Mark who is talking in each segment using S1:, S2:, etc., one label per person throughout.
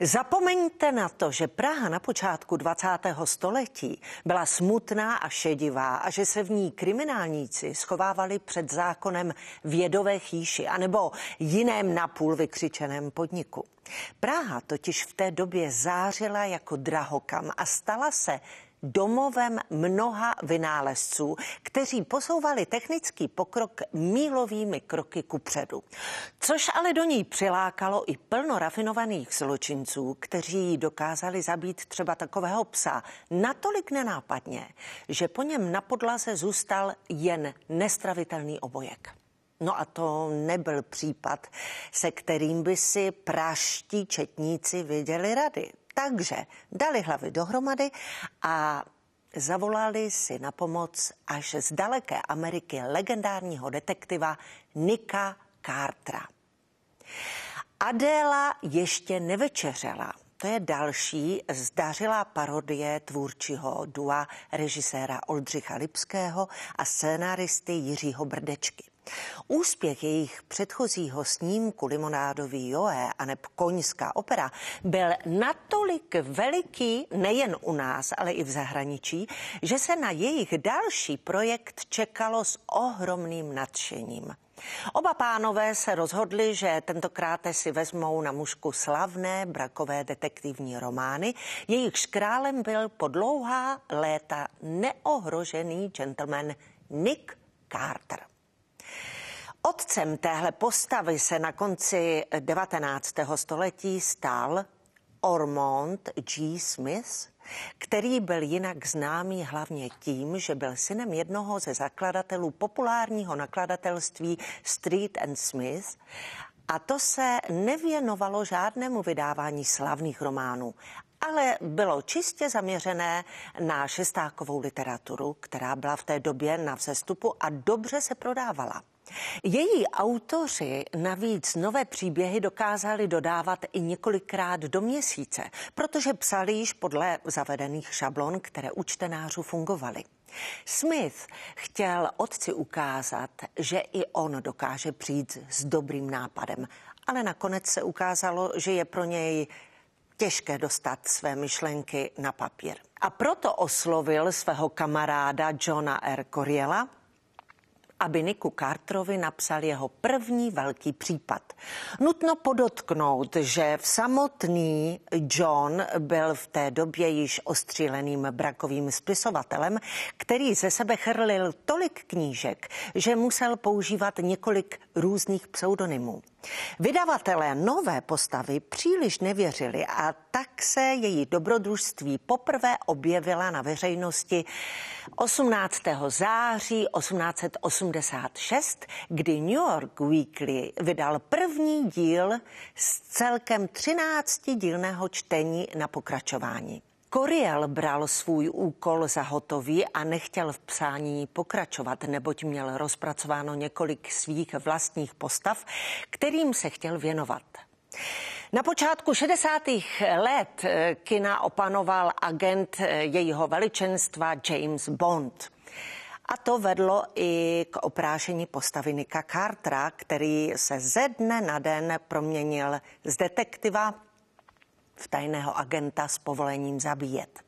S1: Zapomeňte na to, že Praha na počátku 20. století byla smutná a šedivá a že se v ní kriminálníci schovávali před zákonem vědové chýši anebo jiném napůl vykřičeném podniku. Praha totiž v té době zářila jako drahokam a stala se domovem mnoha vynálezců, kteří posouvali technický pokrok mílovými kroky kupředu. Což ale do ní přilákalo i plno rafinovaných zločinců, kteří dokázali zabít třeba takového psa natolik nenápadně, že po něm na podlaze zůstal jen nestravitelný obojek. No a to nebyl případ, se kterým by si praští četníci viděli rady. Takže dali hlavy dohromady a zavolali si na pomoc až z daleké Ameriky legendárního detektiva Nika Cartera. Adéla ještě nevečeřela. To je další zdařilá parodie tvůrčího dua režiséra Oldřicha Lipského a scénáristy Jiřího Brdečky. Úspěch jejich předchozího snímku Limonádový Joé a neb Koňská opera byl natolik veliký nejen u nás, ale i v zahraničí, že se na jejich další projekt čekalo s ohromným nadšením. Oba pánové se rozhodli, že tentokrát si vezmou na mužku slavné brakové detektivní romány. Jejichž králem byl po dlouhá léta neohrožený gentleman Nick Carter. Otcem téhle postavy se na konci 19. století stal Ormond G. Smith, který byl jinak známý hlavně tím, že byl synem jednoho ze zakladatelů populárního nakladatelství Street and Smith a to se nevěnovalo žádnému vydávání slavných románů, ale bylo čistě zaměřené na šestákovou literaturu, která byla v té době na vzestupu a dobře se prodávala. Její autoři navíc nové příběhy dokázali dodávat i několikrát do měsíce, protože psali již podle zavedených šablon, které u čtenářů fungovaly. Smith chtěl otci ukázat, že i on dokáže přijít s dobrým nápadem, ale nakonec se ukázalo, že je pro něj těžké dostat své myšlenky na papír. A proto oslovil svého kamaráda Johna R. Coriela, aby Niku Carterovi napsal jeho první velký případ. Nutno podotknout, že v samotný John byl v té době již ostříleným brakovým spisovatelem, který ze sebe chrlil tolik knížek, že musel používat několik různých pseudonymů. Vydavatelé nové postavy příliš nevěřili a tak se její dobrodružství poprvé objevila na veřejnosti 18. září 1886, kdy New York Weekly vydal první díl z celkem 13 dílného čtení na pokračování. Koriel bral svůj úkol za hotový a nechtěl v psání pokračovat, neboť měl rozpracováno několik svých vlastních postav, kterým se chtěl věnovat. Na počátku 60. let eh, kina opanoval agent eh, jejího veličenstva James Bond. A to vedlo i k oprášení postavy Nika Cartera, který se ze dne na den proměnil z detektiva v tajného agenta s povolením zabíjet.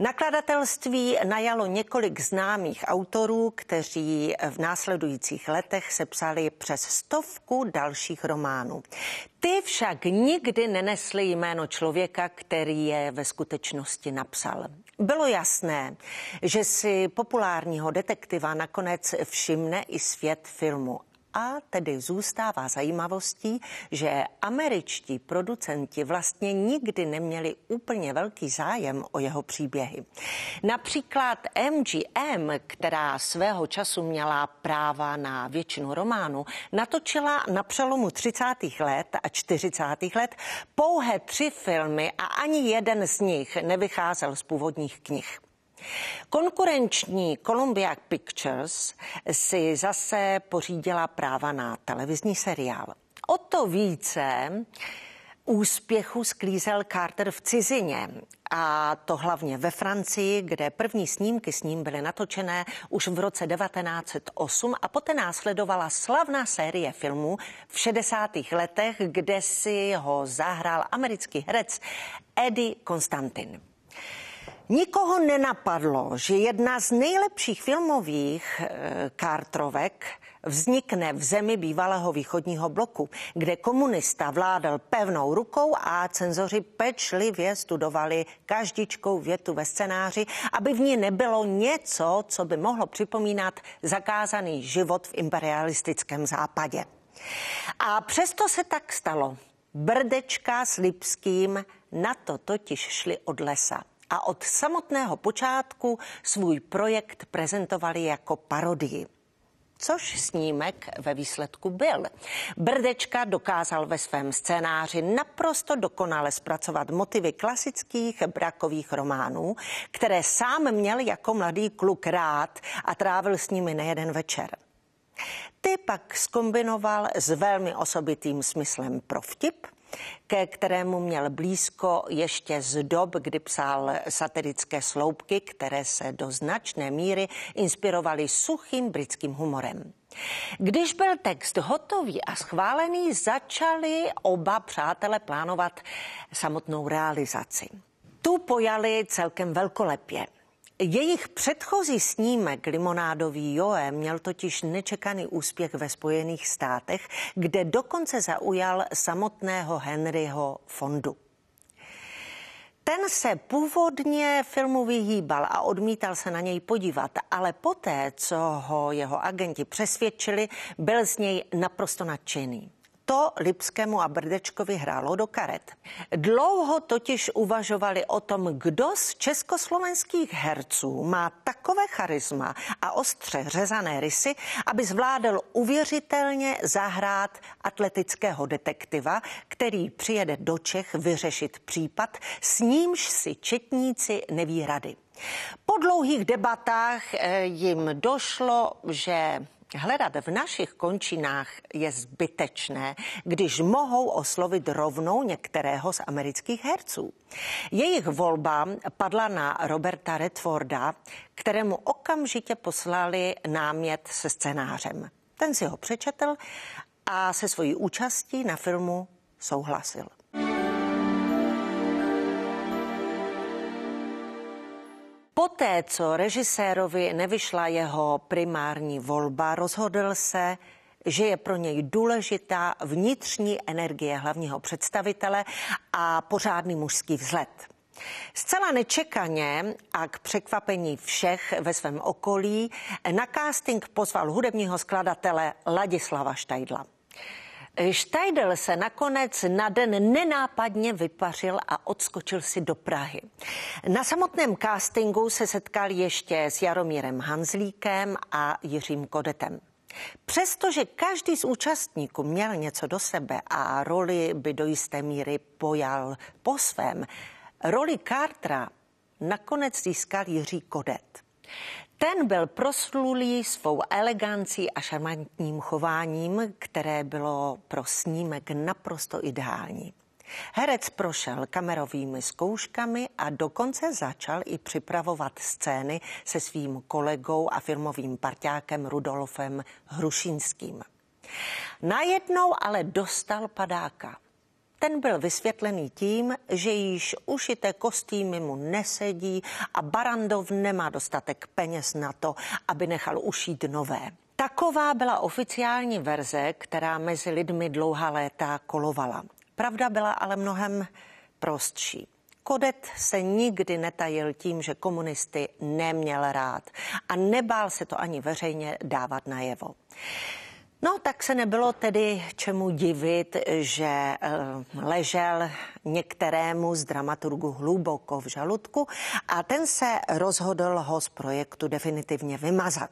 S1: Nakladatelství najalo několik známých autorů, kteří v následujících letech sepsali přes stovku dalších románů. Ty však nikdy nenesly jméno člověka, který je ve skutečnosti napsal. Bylo jasné, že si populárního detektiva nakonec všimne i svět filmu a tedy zůstává zajímavostí, že američtí producenti vlastně nikdy neměli úplně velký zájem o jeho příběhy. Například MGM, která svého času měla práva na většinu románu, natočila na přelomu 30. let a 40. let pouhé tři filmy a ani jeden z nich nevycházel z původních knih. Konkurenční Columbia Pictures si zase pořídila práva na televizní seriál. O to více úspěchu sklízel Carter v cizině. A to hlavně ve Francii, kde první snímky s ním byly natočené už v roce 1908 a poté následovala slavná série filmů v 60. letech, kde si ho zahrál americký herec Eddie Constantin. Nikoho nenapadlo, že jedna z nejlepších filmových eh, kártrovek vznikne v zemi bývalého východního bloku, kde komunista vládal pevnou rukou a cenzoři pečlivě studovali každičkou větu ve scénáři, aby v ní nebylo něco, co by mohlo připomínat zakázaný život v imperialistickém západě. A přesto se tak stalo. Brdečka s Lipským na to totiž šli od lesa a od samotného počátku svůj projekt prezentovali jako parodii což snímek ve výsledku byl. Brdečka dokázal ve svém scénáři naprosto dokonale zpracovat motivy klasických brakových románů, které sám měl jako mladý kluk rád a trávil s nimi nejeden večer. Ty pak skombinoval s velmi osobitým smyslem pro vtip – ke kterému měl blízko ještě z dob, kdy psal satirické sloupky, které se do značné míry inspirovaly suchým britským humorem. Když byl text hotový a schválený, začali oba přátelé plánovat samotnou realizaci. Tu pojali celkem velkolepě. Jejich předchozí snímek Limonádový Joe měl totiž nečekaný úspěch ve Spojených státech, kde dokonce zaujal samotného Henryho Fondu. Ten se původně filmu vyhýbal a odmítal se na něj podívat, ale poté, co ho jeho agenti přesvědčili, byl z něj naprosto nadšený to Lipskému a Brdečkovi hrálo do karet. Dlouho totiž uvažovali o tom, kdo z československých herců má takové charisma a ostře řezané rysy, aby zvládl uvěřitelně zahrát atletického detektiva, který přijede do Čech vyřešit případ, s nímž si četníci neví rady. Po dlouhých debatách eh, jim došlo, že hledat v našich končinách je zbytečné, když mohou oslovit rovnou některého z amerických herců. Jejich volba padla na Roberta Redforda, kterému okamžitě poslali námět se scénářem. Ten si ho přečetl a se svojí účastí na filmu souhlasil. Poté, co režisérovi nevyšla jeho primární volba, rozhodl se, že je pro něj důležitá vnitřní energie hlavního představitele a pořádný mužský vzhled. Zcela nečekaně a k překvapení všech ve svém okolí na casting pozval hudebního skladatele Ladislava Štajdla. Štajdel se nakonec na den nenápadně vypařil a odskočil si do Prahy. Na samotném castingu se setkal ještě s Jaromírem Hanzlíkem a Jiřím Kodetem. Přestože každý z účastníků měl něco do sebe a roli by do jisté míry pojal po svém, roli Cartera nakonec získal Jiří Kodet. Ten byl proslulý svou elegancí a šarmantním chováním, které bylo pro snímek naprosto ideální. Herec prošel kamerovými zkouškami a dokonce začal i připravovat scény se svým kolegou a filmovým parťákem Rudolfem Hrušinským. Najednou ale dostal padáka – ten byl vysvětlený tím, že již ušité kostýmy mu nesedí a Barandov nemá dostatek peněz na to, aby nechal ušít nové. Taková byla oficiální verze, která mezi lidmi dlouhá léta kolovala. Pravda byla ale mnohem prostší. Kodet se nikdy netajil tím, že komunisty neměl rád a nebál se to ani veřejně dávat najevo. No, tak se nebylo tedy čemu divit, že eh, ležel některému z dramaturgu hluboko v žaludku a ten se rozhodl ho z projektu definitivně vymazat.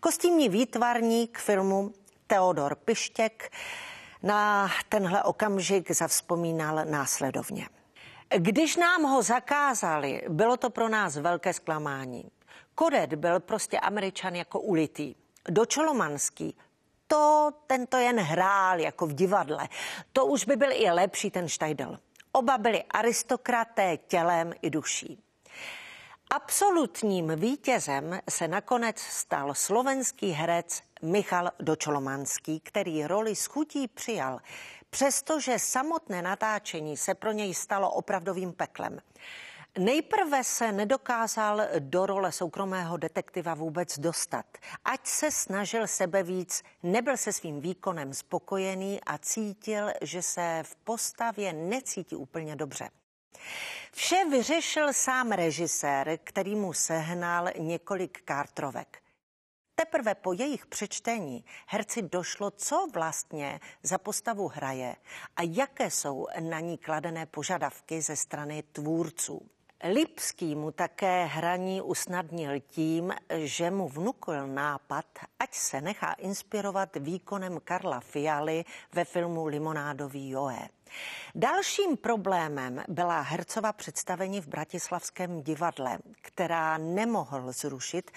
S1: Kostýmní výtvarník filmu Teodor Pištěk na tenhle okamžik zavzpomínal následovně. Když nám ho zakázali, bylo to pro nás velké zklamání. Kodet byl prostě američan jako ulitý. Dočolomanský to tento jen hrál jako v divadle. To už by byl i lepší ten Štajdel. Oba byli aristokraté tělem i duší. Absolutním vítězem se nakonec stal slovenský herec Michal Dočolomanský, který roli chutí přijal, přestože samotné natáčení se pro něj stalo opravdovým peklem. Nejprve se nedokázal do role soukromého detektiva vůbec dostat. Ať se snažil sebe víc, nebyl se svým výkonem spokojený a cítil, že se v postavě necítí úplně dobře. Vše vyřešil sám režisér, který mu sehnal několik kártrovek. Teprve po jejich přečtení herci došlo, co vlastně za postavu hraje a jaké jsou na ní kladené požadavky ze strany tvůrců. Lipský mu také hraní usnadnil tím, že mu vnukl nápad, ať se nechá inspirovat výkonem Karla Fialy ve filmu Limonádový joet. Dalším problémem byla Hercova představení v Bratislavském divadle, která nemohl zrušit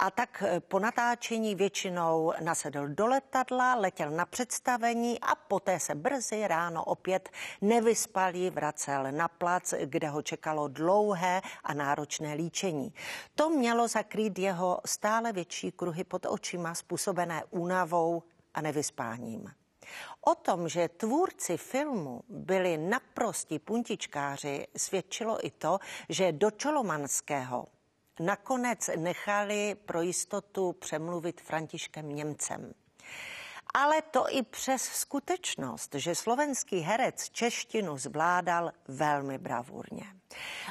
S1: a tak eh, po natáčení většinou nasedl do letadla, letěl na představení a poté se brzy ráno opět nevyspalý vracel na plac, kde ho čekalo dlouhé a náročné líčení. To mělo zakrýt jeho stále větší kruhy pod očima způsobené únavou a nevyspáním. O tom, že tvůrci filmu byli naprostí puntičkáři, svědčilo i to, že do Čolomanského nakonec nechali pro jistotu přemluvit Františkem Němcem ale to i přes skutečnost, že slovenský herec češtinu zvládal velmi bravurně.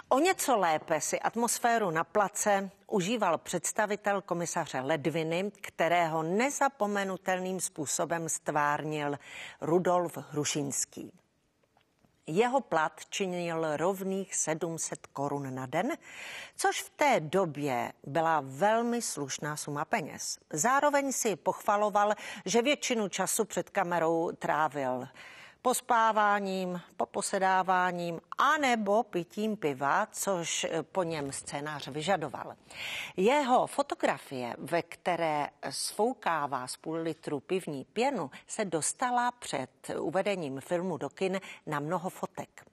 S1: O něco lépe si atmosféru na place užíval představitel komisaře Ledviny, kterého nezapomenutelným způsobem stvárnil Rudolf Hrušinský. Jeho plat činil rovných 700 korun na den, což v té době byla velmi slušná suma peněz. Zároveň si pochvaloval, že většinu času před kamerou trávil pospáváním, poposedáváním a nebo pitím piva, což eh, po něm scénář vyžadoval. Jeho fotografie, ve které sfoukává z půl litru pivní pěnu, se dostala před uvedením filmu do kin na mnoho fotek.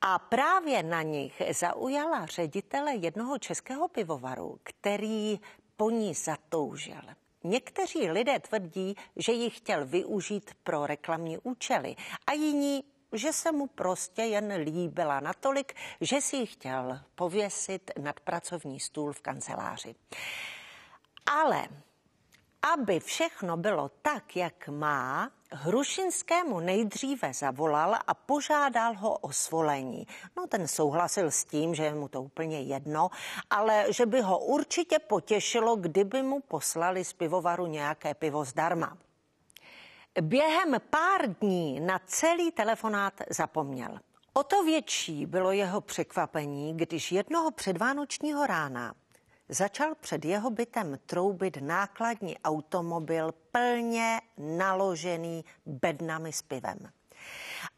S1: A právě na nich zaujala ředitele jednoho českého pivovaru, který po ní zatoužil. Někteří lidé tvrdí, že ji chtěl využít pro reklamní účely a jiní že se mu prostě jen líbila natolik, že si ji chtěl pověsit nad pracovní stůl v kanceláři. Ale aby všechno bylo tak, jak má, Hrušinskému nejdříve zavolal a požádal ho o svolení. No ten souhlasil s tím, že je mu to úplně jedno, ale že by ho určitě potěšilo, kdyby mu poslali z pivovaru nějaké pivo zdarma. Během pár dní na celý telefonát zapomněl. O to větší bylo jeho překvapení, když jednoho předvánočního rána začal před jeho bytem troubit nákladní automobil plně naložený bednami s pivem.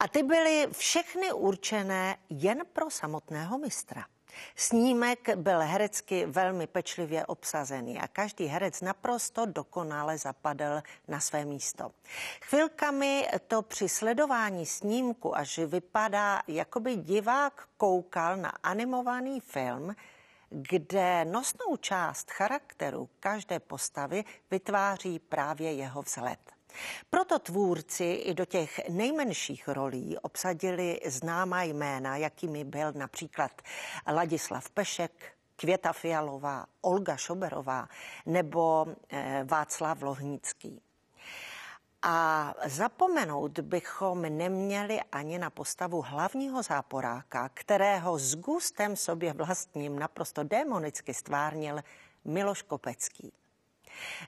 S1: A ty byly všechny určené jen pro samotného mistra. Snímek byl herecky velmi pečlivě obsazený a každý herec naprosto dokonale zapadl na své místo. Chvilkami to při sledování snímku až vypadá, jako by divák koukal na animovaný film kde nosnou část charakteru každé postavy vytváří právě jeho vzhled. Proto tvůrci i do těch nejmenších rolí obsadili známá jména, jakými byl například Ladislav Pešek, Květa Fialová, Olga Šoberová nebo eh, Václav Lohnický. A zapomenout bychom neměli ani na postavu hlavního záporáka, kterého s gustem sobě vlastním naprosto démonicky stvárnil Miloš Kopecký.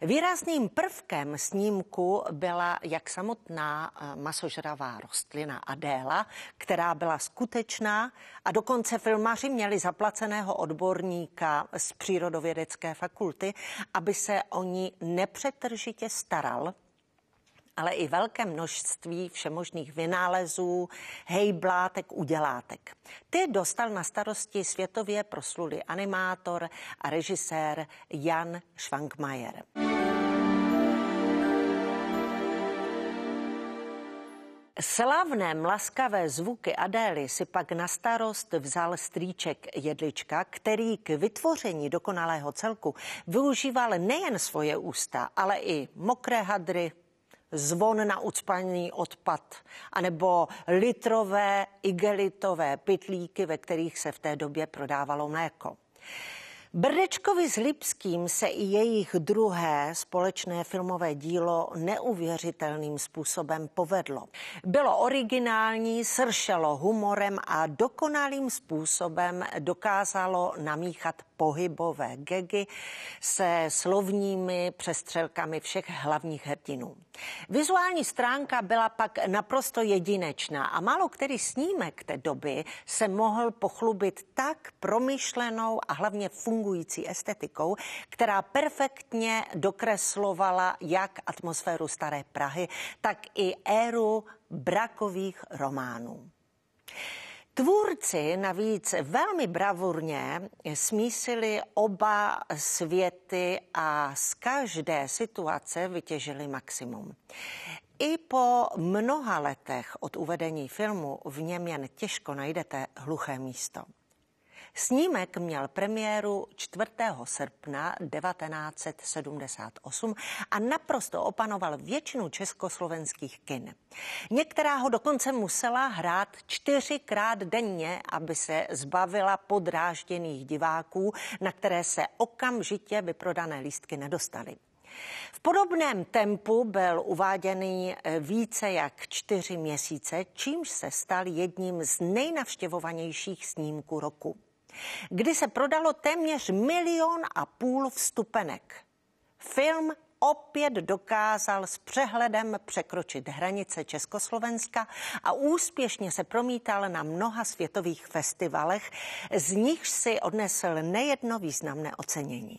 S1: Výrazným prvkem snímku byla jak samotná eh, masožravá rostlina Adéla, která byla skutečná a dokonce filmaři měli zaplaceného odborníka z přírodovědecké fakulty, aby se o ní nepřetržitě staral ale i velké množství všemožných vynálezů, hejblátek, udělátek. Ty dostal na starosti světově proslulý animátor a režisér Jan Schwankmajer. Slavné mlaskavé zvuky Adély si pak na starost vzal strýček Jedlička, který k vytvoření dokonalého celku využíval nejen svoje ústa, ale i mokré hadry, zvon na ucpaný odpad, anebo litrové igelitové pytlíky, ve kterých se v té době prodávalo mléko. Brdečkovi s Lipským se i jejich druhé společné filmové dílo neuvěřitelným způsobem povedlo. Bylo originální, sršelo humorem a dokonalým způsobem dokázalo namíchat pohybové gegy se slovními přestřelkami všech hlavních hrdinů. Vizuální stránka byla pak naprosto jedinečná a málo který snímek té doby se mohl pochlubit tak promyšlenou a hlavně fungující estetikou, která perfektně dokreslovala jak atmosféru staré Prahy, tak i éru brakových románů. Tvůrci navíc velmi bravurně smísili oba světy a z každé situace vytěžili maximum. I po mnoha letech od uvedení filmu v něm jen těžko najdete hluché místo. Snímek měl premiéru 4. srpna 1978 a naprosto opanoval většinu československých kin. Některá ho dokonce musela hrát čtyřikrát denně, aby se zbavila podrážděných diváků, na které se okamžitě vyprodané lístky nedostaly. V podobném tempu byl uváděný eh, více jak čtyři měsíce, čímž se stal jedním z nejnavštěvovanějších snímků roku kdy se prodalo téměř milion a půl vstupenek. Film opět dokázal s přehledem překročit hranice Československa a úspěšně se promítal na mnoha světových festivalech, z nichž si odnesl nejedno významné ocenění.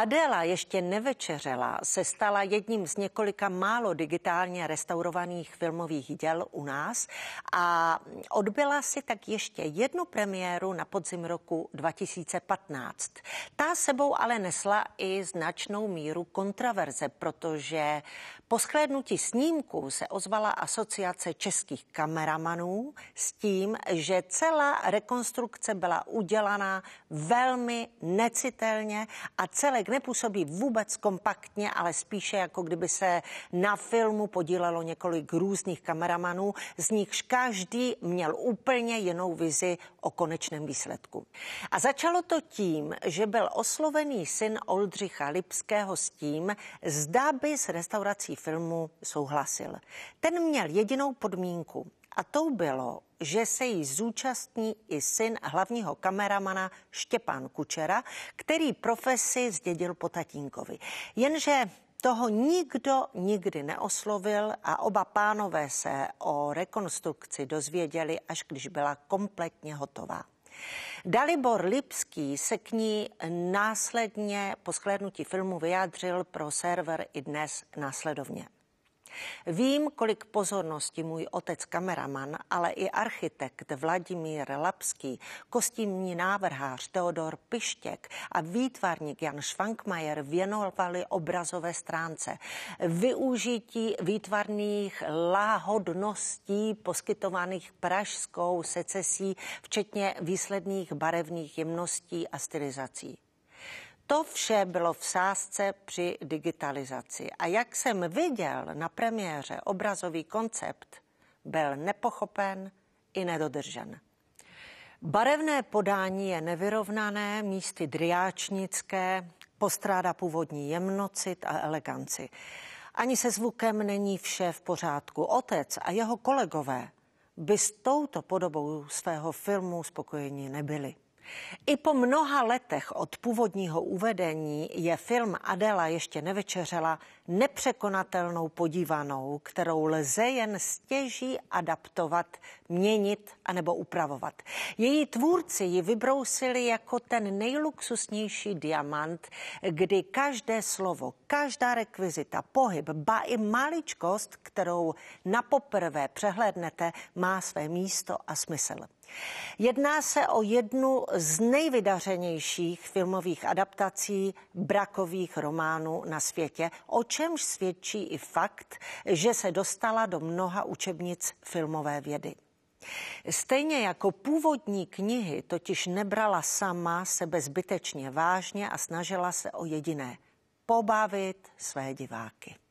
S1: Adéla ještě nevečeřela se stala jedním z několika málo digitálně restaurovaných filmových děl u nás a odbyla si tak ještě jednu premiéru na podzim roku 2015. Ta sebou ale nesla i značnou míru kontraverze, protože po shlédnutí snímku se ozvala asociace českých kameramanů s tím, že celá rekonstrukce byla udělaná velmi necitelně a celek nepůsobí vůbec kompaktně, ale spíše jako kdyby se na filmu podílelo několik různých kameramanů, z nichž každý měl úplně jinou vizi o konečném výsledku. A začalo to tím, že byl oslovený syn Oldřicha Lipského s tím, zda by s restaurací filmu souhlasil. Ten měl jedinou podmínku a tou bylo, že se jí zúčastní i syn hlavního kameramana Štěpán Kučera, který profesi zdědil po tatínkovi. Jenže toho nikdo nikdy neoslovil a oba pánové se o rekonstrukci dozvěděli, až když byla kompletně hotová. Dalibor Lipský se k ní následně po sklédnutí filmu vyjádřil pro server i dnes následovně. Vím, kolik pozornosti můj otec kameraman, ale i architekt Vladimír Lapský, kostýmní návrhář Teodor Pištěk a výtvarník Jan Švankmajer věnovali obrazové stránce. Využití výtvarných láhodností poskytovaných pražskou secesí, včetně výsledných barevných jemností a stylizací. To vše bylo v sázce při digitalizaci. A jak jsem viděl na premiéře obrazový koncept, byl nepochopen i nedodržen. Barevné podání je nevyrovnané, místy driáčnické, postrádá původní jemnocit a eleganci. Ani se zvukem není vše v pořádku. Otec a jeho kolegové by s touto podobou svého filmu spokojeni nebyli. I po mnoha letech od původního uvedení je film Adela ještě nevečeřela nepřekonatelnou podívanou, kterou lze jen stěží adaptovat, měnit anebo upravovat. Její tvůrci ji vybrousili jako ten nejluxusnější diamant, kdy každé slovo, každá rekvizita, pohyb, ba i maličkost, kterou na poprvé přehlédnete, má své místo a smysl. Jedná se o jednu z nejvydařenějších filmových adaptací brakových románů na světě, o čemž svědčí i fakt, že se dostala do mnoha učebnic filmové vědy. Stejně jako původní knihy totiž nebrala sama sebe zbytečně vážně a snažila se o jediné – pobavit své diváky.